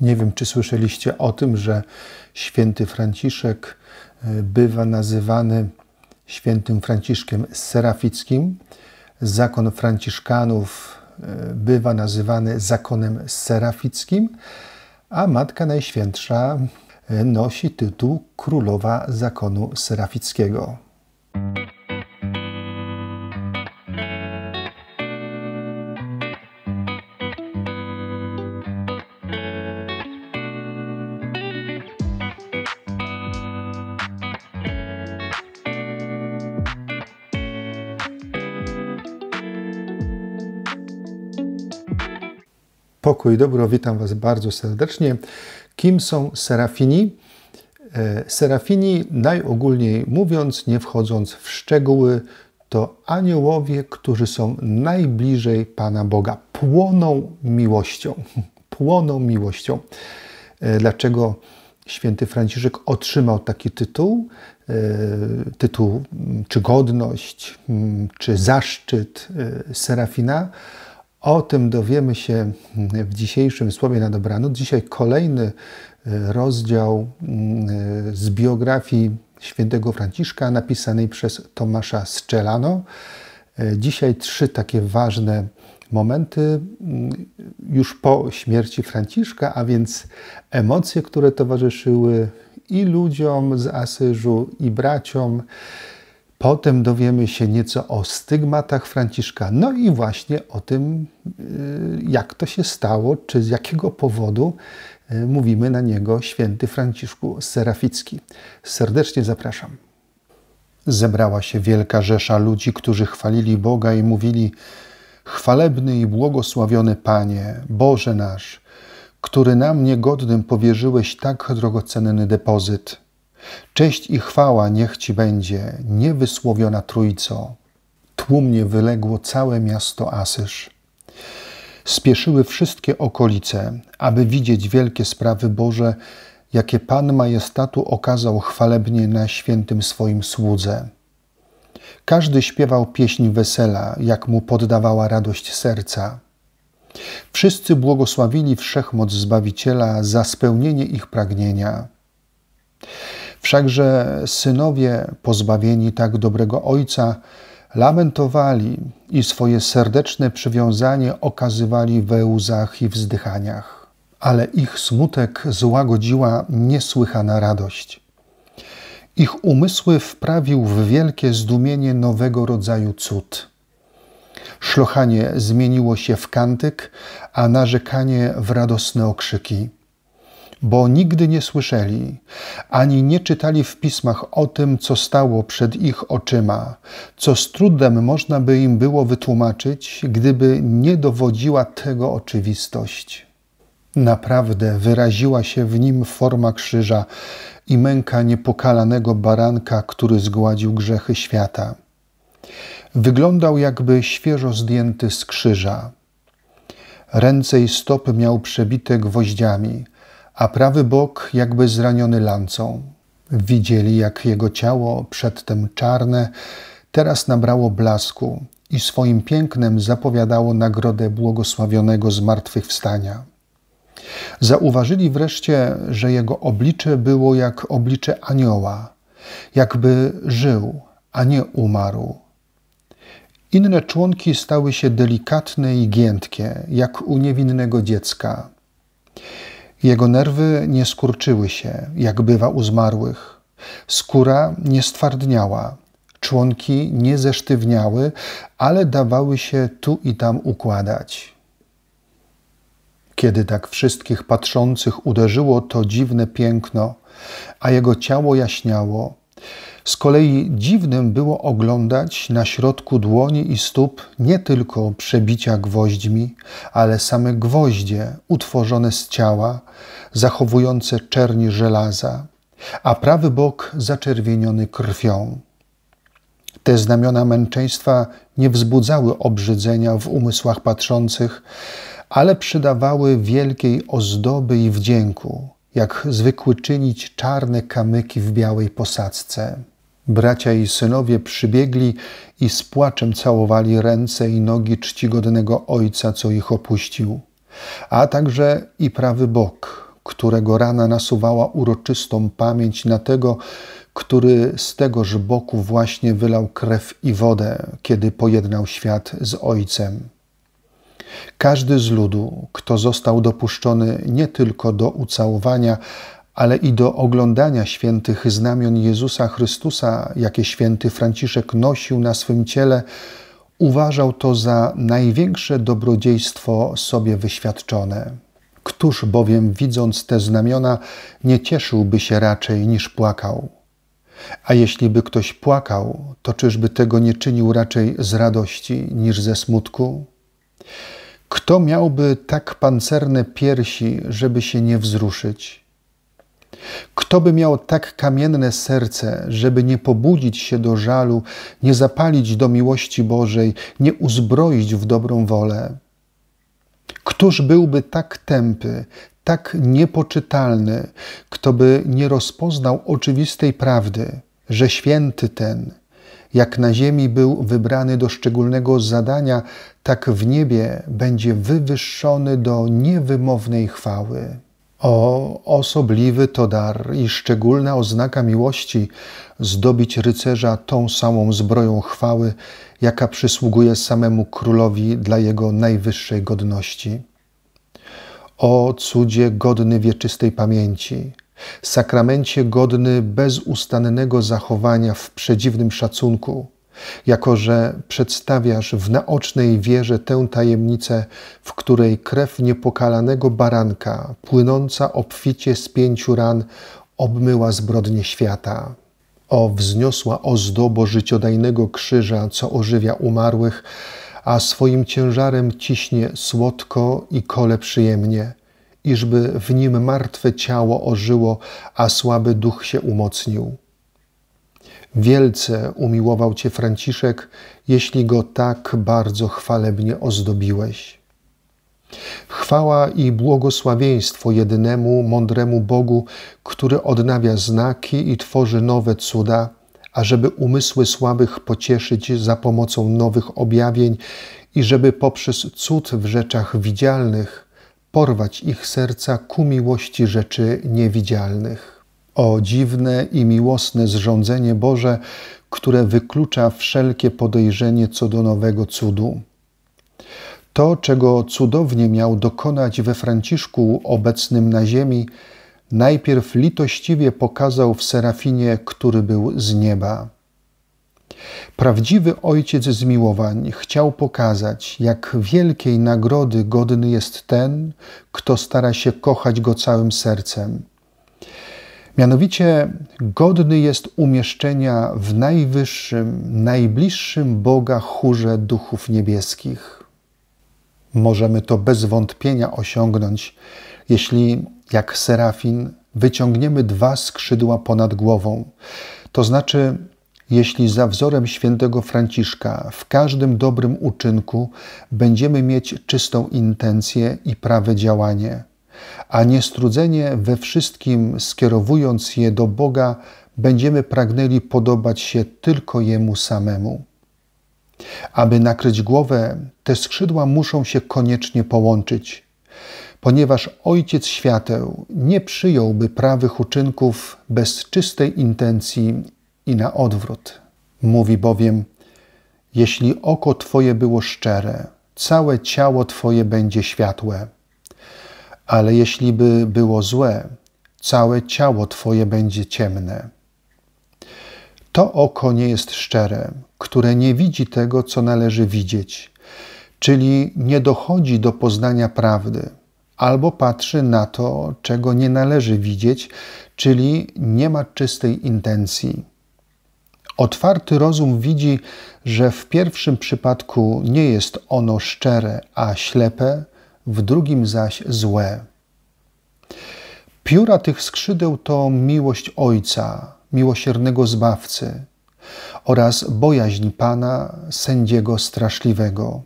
Nie wiem, czy słyszeliście o tym, że święty Franciszek y, bywa nazywany świętym Franciszkiem Serafickim. Zakon Franciszkanów y, bywa nazywany zakonem serafickim, a Matka Najświętsza y, nosi tytuł Królowa Zakonu Serafickiego. Pokój dobro, witam Was bardzo serdecznie. Kim są serafini? E, serafini, najogólniej mówiąc, nie wchodząc w szczegóły, to aniołowie, którzy są najbliżej Pana Boga, płoną miłością. Płoną miłością. E, dlaczego święty Franciszek otrzymał taki tytuł? E, tytuł mm, czy godność, mm, czy zaszczyt serafina? O tym dowiemy się mm, w dzisiejszym Słowie na Dobranoc. Dzisiaj kolejny y, rozdział mm, y, z biografii świętego Franciszka napisanej przez Tomasza Szczelano. Y, dzisiaj trzy takie ważne momenty mm, już po śmierci Franciszka, a więc emocje, które towarzyszyły i ludziom z Asyżu, i braciom, Potem dowiemy się nieco o stygmatach Franciszka, no i właśnie o tym, y, jak to się stało, czy z jakiego powodu y, mówimy na niego święty Franciszku Seraficki. Serdecznie zapraszam. Zebrała się wielka rzesza ludzi, którzy chwalili Boga i mówili: Chwalebny i błogosławiony Panie, Boże nasz, który nam niegodnym powierzyłeś tak drogocenny depozyt. Cześć i chwała niech Ci będzie, niewysłowiona Trójco. Tłumnie wyległo całe miasto Asyż. Spieszyły wszystkie okolice, aby widzieć wielkie sprawy Boże, jakie Pan Majestatu okazał chwalebnie na świętym swoim słudze. Każdy śpiewał pieśń wesela, jak mu poddawała radość serca. Wszyscy błogosławili wszechmoc Zbawiciela za spełnienie ich pragnienia. Wszakże synowie pozbawieni tak dobrego ojca lamentowali i swoje serdeczne przywiązanie okazywali we łzach i wzdychaniach. Ale ich smutek złagodziła niesłychana radość. Ich umysły wprawił w wielkie zdumienie nowego rodzaju cud. Szlochanie zmieniło się w kantyk, a narzekanie w radosne okrzyki bo nigdy nie słyszeli, ani nie czytali w pismach o tym, co stało przed ich oczyma, co z trudem można by im było wytłumaczyć, gdyby nie dowodziła tego oczywistość. Naprawdę wyraziła się w nim forma krzyża i męka niepokalanego baranka, który zgładził grzechy świata. Wyglądał jakby świeżo zdjęty z krzyża. Ręce i stopy miał przebite gwoździami – a prawy bok jakby zraniony lancą. Widzieli, jak jego ciało, przedtem czarne, teraz nabrało blasku i swoim pięknem zapowiadało nagrodę błogosławionego zmartwychwstania. Zauważyli wreszcie, że jego oblicze było jak oblicze anioła, jakby żył, a nie umarł. Inne członki stały się delikatne i giętkie, jak u niewinnego dziecka. Jego nerwy nie skurczyły się, jak bywa u zmarłych. Skóra nie stwardniała, członki nie zesztywniały, ale dawały się tu i tam układać. Kiedy tak wszystkich patrzących uderzyło to dziwne piękno, a jego ciało jaśniało, z kolei dziwnym było oglądać na środku dłoni i stóp nie tylko przebicia gwoźdźmi, ale same gwoździe utworzone z ciała, zachowujące czerni żelaza, a prawy bok zaczerwieniony krwią. Te znamiona męczeństwa nie wzbudzały obrzydzenia w umysłach patrzących, ale przydawały wielkiej ozdoby i wdzięku, jak zwykły czynić czarne kamyki w białej posadzce. Bracia i synowie przybiegli i z płaczem całowali ręce i nogi czcigodnego ojca, co ich opuścił, a także i prawy bok, którego rana nasuwała uroczystą pamięć na tego, który z tegoż boku właśnie wylał krew i wodę, kiedy pojednał świat z Ojcem. Każdy z ludu, kto został dopuszczony nie tylko do ucałowania, ale i do oglądania świętych znamion Jezusa Chrystusa, jakie święty Franciszek nosił na swym ciele, uważał to za największe dobrodziejstwo sobie wyświadczone. Któż bowiem, widząc te znamiona, nie cieszyłby się raczej niż płakał? A jeśli by ktoś płakał, to czyżby tego nie czynił raczej z radości niż ze smutku? Kto miałby tak pancerne piersi, żeby się nie wzruszyć? Kto by miał tak kamienne serce, żeby nie pobudzić się do żalu, nie zapalić do miłości Bożej, nie uzbroić w dobrą wolę? Któż byłby tak tępy, tak niepoczytalny, kto by nie rozpoznał oczywistej prawdy, że święty ten, jak na ziemi był wybrany do szczególnego zadania, tak w niebie będzie wywyższony do niewymownej chwały. O osobliwy to dar i szczególna oznaka miłości zdobić rycerza tą samą zbroją chwały, jaka przysługuje samemu królowi dla jego najwyższej godności. O cudzie godny wieczystej pamięci, sakramencie godny bezustannego zachowania w przedziwnym szacunku, jako, że przedstawiasz w naocznej wierze tę tajemnicę, w której krew niepokalanego baranka, płynąca obficie z pięciu ran, obmyła zbrodnie świata. O wzniosła ozdobo życiodajnego krzyża, co ożywia umarłych, a swoim ciężarem ciśnie słodko i kole przyjemnie, iżby w nim martwe ciało ożyło, a słaby duch się umocnił. Wielce umiłował Cię Franciszek, jeśli go tak bardzo chwalebnie ozdobiłeś. Chwała i błogosławieństwo jedynemu mądremu Bogu, który odnawia znaki i tworzy nowe cuda, ażeby umysły słabych pocieszyć za pomocą nowych objawień i żeby poprzez cud w rzeczach widzialnych porwać ich serca ku miłości rzeczy niewidzialnych. O dziwne i miłosne zrządzenie Boże, które wyklucza wszelkie podejrzenie co do nowego cudu. To, czego cudownie miał dokonać we Franciszku obecnym na ziemi, najpierw litościwie pokazał w Serafinie, który był z nieba. Prawdziwy ojciec zmiłowań chciał pokazać, jak wielkiej nagrody godny jest ten, kto stara się kochać go całym sercem. Mianowicie godny jest umieszczenia w najwyższym, najbliższym Boga chórze duchów niebieskich. Możemy to bez wątpienia osiągnąć, jeśli, jak serafin, wyciągniemy dwa skrzydła ponad głową. To znaczy, jeśli za wzorem świętego Franciszka w każdym dobrym uczynku będziemy mieć czystą intencję i prawe działanie – a niestrudzenie we wszystkim skierowując je do Boga, będziemy pragnęli podobać się tylko Jemu samemu. Aby nakryć głowę, te skrzydła muszą się koniecznie połączyć, ponieważ Ojciec Świateł nie przyjąłby prawych uczynków bez czystej intencji i na odwrót. Mówi bowiem, jeśli oko Twoje było szczere, całe ciało Twoje będzie światłe. Ale jeśli by było złe, całe ciało Twoje będzie ciemne. To oko nie jest szczere, które nie widzi tego, co należy widzieć, czyli nie dochodzi do poznania prawdy, albo patrzy na to, czego nie należy widzieć, czyli nie ma czystej intencji. Otwarty rozum widzi, że w pierwszym przypadku nie jest ono szczere, a ślepe, w drugim zaś złe. Pióra tych skrzydeł to miłość Ojca, miłosiernego Zbawcy oraz bojaźń Pana, sędziego straszliwego.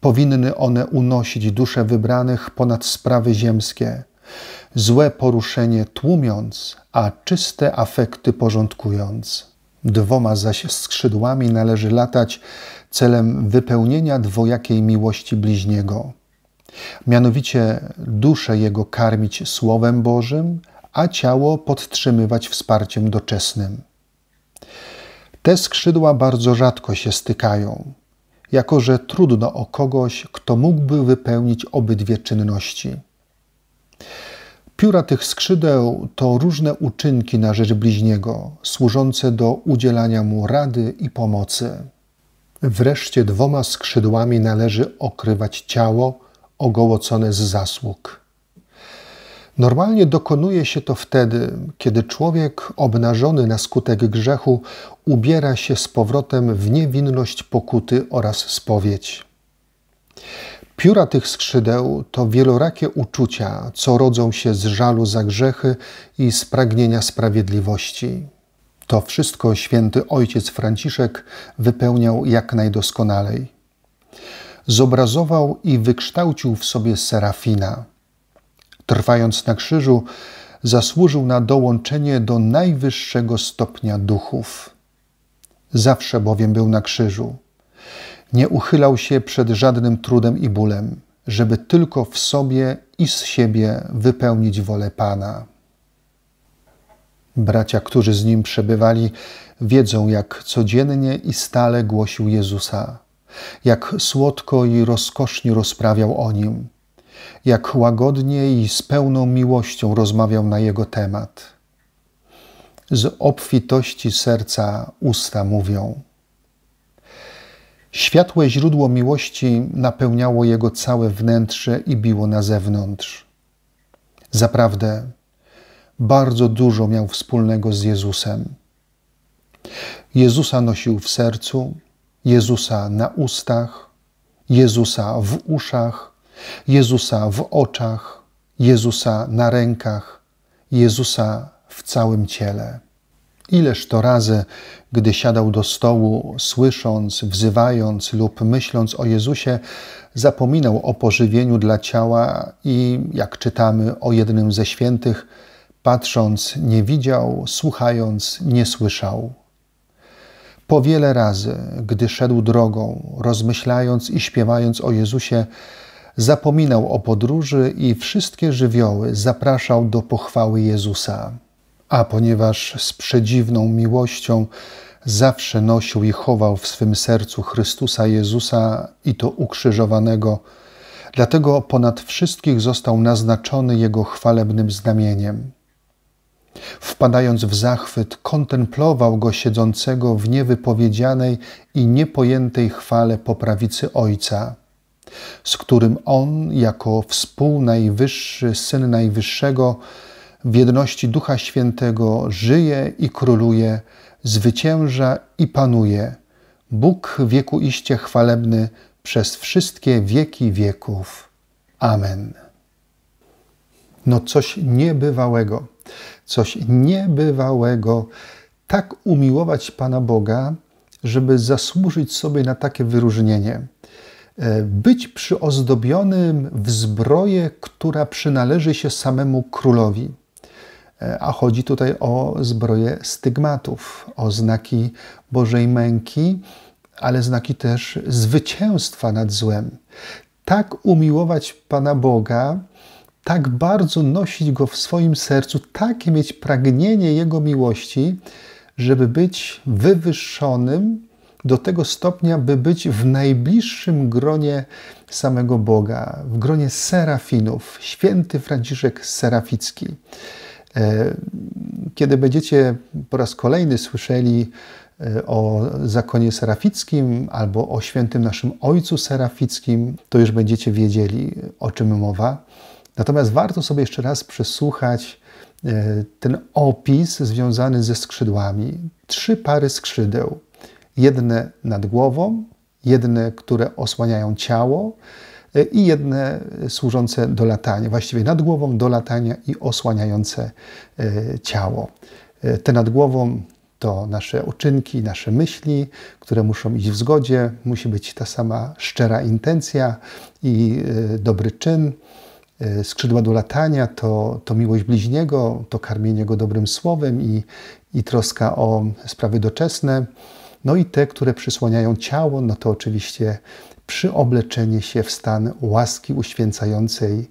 Powinny one unosić dusze wybranych ponad sprawy ziemskie, złe poruszenie tłumiąc, a czyste afekty porządkując. Dwoma zaś skrzydłami należy latać celem wypełnienia dwojakiej miłości bliźniego. Mianowicie duszę jego karmić Słowem Bożym, a ciało podtrzymywać wsparciem doczesnym. Te skrzydła bardzo rzadko się stykają, jako że trudno o kogoś, kto mógłby wypełnić obydwie czynności. Pióra tych skrzydeł to różne uczynki na rzecz bliźniego, służące do udzielania mu rady i pomocy. Wreszcie dwoma skrzydłami należy okrywać ciało, ogołocone z zasług. Normalnie dokonuje się to wtedy, kiedy człowiek obnażony na skutek grzechu ubiera się z powrotem w niewinność pokuty oraz spowiedź. Pióra tych skrzydeł to wielorakie uczucia, co rodzą się z żalu za grzechy i z pragnienia sprawiedliwości. To wszystko święty ojciec Franciszek wypełniał jak najdoskonalej zobrazował i wykształcił w sobie Serafina. Trwając na krzyżu, zasłużył na dołączenie do najwyższego stopnia duchów. Zawsze bowiem był na krzyżu. Nie uchylał się przed żadnym trudem i bólem, żeby tylko w sobie i z siebie wypełnić wolę Pana. Bracia, którzy z nim przebywali, wiedzą, jak codziennie i stale głosił Jezusa jak słodko i rozkosznie rozprawiał o nim, jak łagodnie i z pełną miłością rozmawiał na jego temat. Z obfitości serca usta mówią. Światłe źródło miłości napełniało jego całe wnętrze i biło na zewnątrz. Zaprawdę, bardzo dużo miał wspólnego z Jezusem. Jezusa nosił w sercu, Jezusa na ustach, Jezusa w uszach, Jezusa w oczach, Jezusa na rękach, Jezusa w całym ciele. Ileż to razy, gdy siadał do stołu, słysząc, wzywając lub myśląc o Jezusie, zapominał o pożywieniu dla ciała i, jak czytamy o jednym ze świętych, patrząc nie widział, słuchając nie słyszał. Po wiele razy, gdy szedł drogą, rozmyślając i śpiewając o Jezusie, zapominał o podróży i wszystkie żywioły zapraszał do pochwały Jezusa. A ponieważ z przedziwną miłością zawsze nosił i chował w swym sercu Chrystusa Jezusa i to ukrzyżowanego, dlatego ponad wszystkich został naznaczony Jego chwalebnym znamieniem wpadając w zachwyt, kontemplował go siedzącego w niewypowiedzianej i niepojętej chwale po prawicy Ojca, z którym on, jako współnajwyższy Syn Najwyższego, w jedności Ducha Świętego żyje i króluje, zwycięża i panuje. Bóg wieku iście chwalebny przez wszystkie wieki wieków. Amen. No coś niebywałego coś niebywałego, tak umiłować Pana Boga, żeby zasłużyć sobie na takie wyróżnienie. E, być przyozdobionym w zbroję, która przynależy się samemu królowi. E, a chodzi tutaj o zbroję stygmatów, o znaki Bożej męki, ale znaki też zwycięstwa nad złem. Tak umiłować Pana Boga, tak bardzo nosić go w swoim sercu, takie mieć pragnienie Jego miłości, żeby być wywyższonym do tego stopnia, by być w najbliższym gronie samego Boga, w gronie serafinów, święty Franciszek Seraficki. E, kiedy będziecie po raz kolejny słyszeli e, o zakonie serafickim albo o świętym naszym ojcu serafickim, to już będziecie wiedzieli, o czym mowa. Natomiast warto sobie jeszcze raz przesłuchać e, ten opis związany ze skrzydłami. Trzy pary skrzydeł. Jedne nad głową, jedne, które osłaniają ciało e, i jedne służące do latania, właściwie nad głową do latania i osłaniające e, ciało. Te nad głową to nasze uczynki, nasze myśli, które muszą iść w zgodzie, musi być ta sama szczera intencja i dobry czyn. Y, skrzydła do latania, to, to miłość bliźniego, to karmienie go dobrym słowem i, i troska o sprawy doczesne. No i te, które przysłaniają ciało, no to oczywiście przyobleczenie się w stan łaski uświęcającej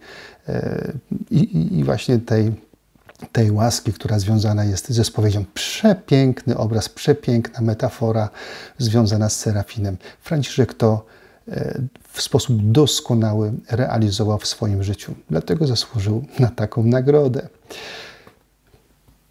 y, i, i, i właśnie tej, tej łaski, która związana jest ze spowiedzią. Przepiękny obraz, przepiękna metafora związana z Serafinem. Franciszek to E, w sposób doskonały realizował w swoim życiu. Dlatego zasłużył na taką nagrodę.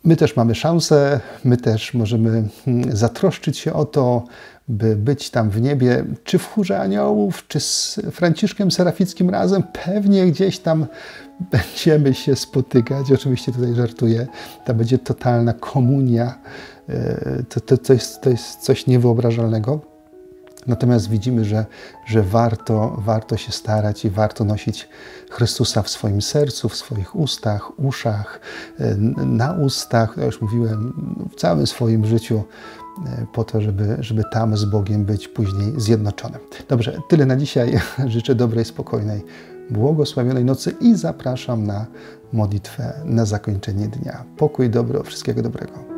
My też mamy szansę, my też możemy mm, zatroszczyć się o to, by być tam w niebie, czy w chórze aniołów, czy z Franciszkiem Serafickim razem, pewnie gdzieś tam będziemy się spotykać. Oczywiście tutaj żartuję, to będzie totalna komunia. E, to, to, to, jest, to jest coś niewyobrażalnego. Natomiast widzimy, że, że warto, warto się starać i warto nosić Chrystusa w swoim sercu, w swoich ustach, uszach, na ustach, ja już mówiłem, w całym swoim życiu, e, po to, żeby, żeby tam z Bogiem być później zjednoczonym. Dobrze, tyle na dzisiaj. Życzę dobrej, spokojnej, błogosławionej nocy i zapraszam na modlitwę na zakończenie dnia. Pokój, dobro, wszystkiego dobrego.